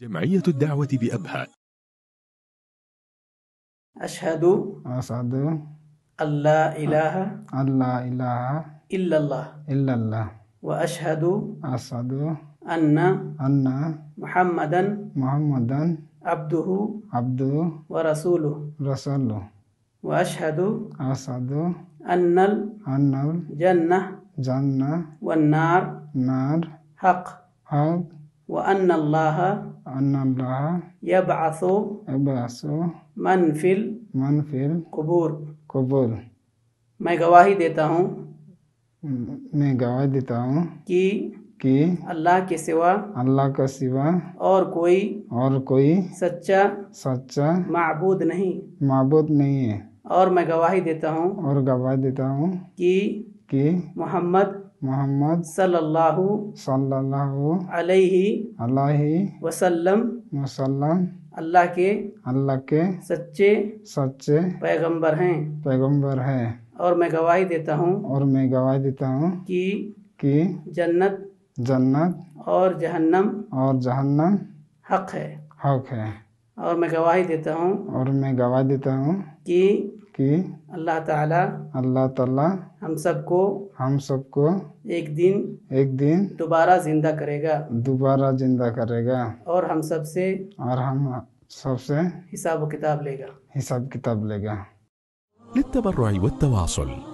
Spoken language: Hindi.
جمعية الدعوة بأبها أشهد أشهد أن لا إله أن لا إله إلا الله إلا الله وأشهد أشهد أن أن محمدا محمدا عبده عبده ورسوله رسوله وأشهد أشهد أن أن الجنة جنة والنار نار حق حق وأن الله أن الله يبعث يبعث من في من في القبور قبور मैं गवाही देता हूँ मैं गवाही देता हूँ कि कि अल्लाह के सिवा अल्लाह का सिवा और कोई और कोई सच्चा सच्चा माबूद नहीं माबूद नहीं है और मैं गवाही देता हूँ और गवाही देता हूँ कि कि मोहम्मद मोहम्मद सल्लल्लाहु सल्लल्लाहु अलैहि अलैहि वसल्लम वसल्लम अल्लाह के अल्लाह के सच्चे सच्चे पैगंबर हैं पैगंबर हैं और मैं गवाही देता हूँ और मैं गवाही देता हूँ कि कि जन्नत जन्नत और जहन्नम और जहन्नम हक है हक है और मैं गवाही देता हूँ और मैं गवाही देता हूँ कि कि अल्लाह ताला अल्लाह ताला हम सबको हम सबको एक दिन एक दिन दोबारा जिंदा करेगा दोबारा जिंदा करेगा और हम सबसे और हम सबसे हिसाब किताब लेगा हिसाब किताब लेगा للتبرع والتواصل